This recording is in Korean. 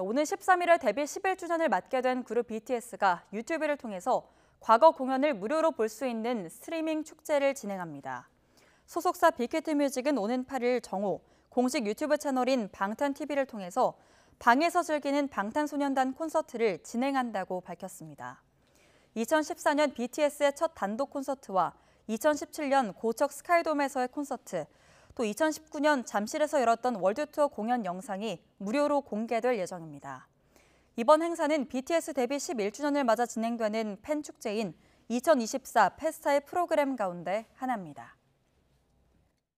오늘 13일에 데뷔 11주년을 맞게 된 그룹 BTS가 유튜브를 통해서 과거 공연을 무료로 볼 수 있는 스트리밍 축제를 진행합니다. 소속사 빅히트 뮤직은 오는 8일 정오 공식 유튜브 채널인 방탄TV를 통해서 방에서 즐기는 방탄소년단 콘서트를 진행한다고 밝혔습니다. 2014년 BTS의 첫 단독 콘서트와 2017년 고척 스카이돔에서의 콘서트, 또 그 2019년 잠실에서 열었던 월드투어 공연 영상이 무료로 공개될 예정입니다. 이번 행사는 BTS 데뷔 11주년을 맞아 진행되는 팬축제인 2024 페스타의 프로그램 가운데 하나입니다.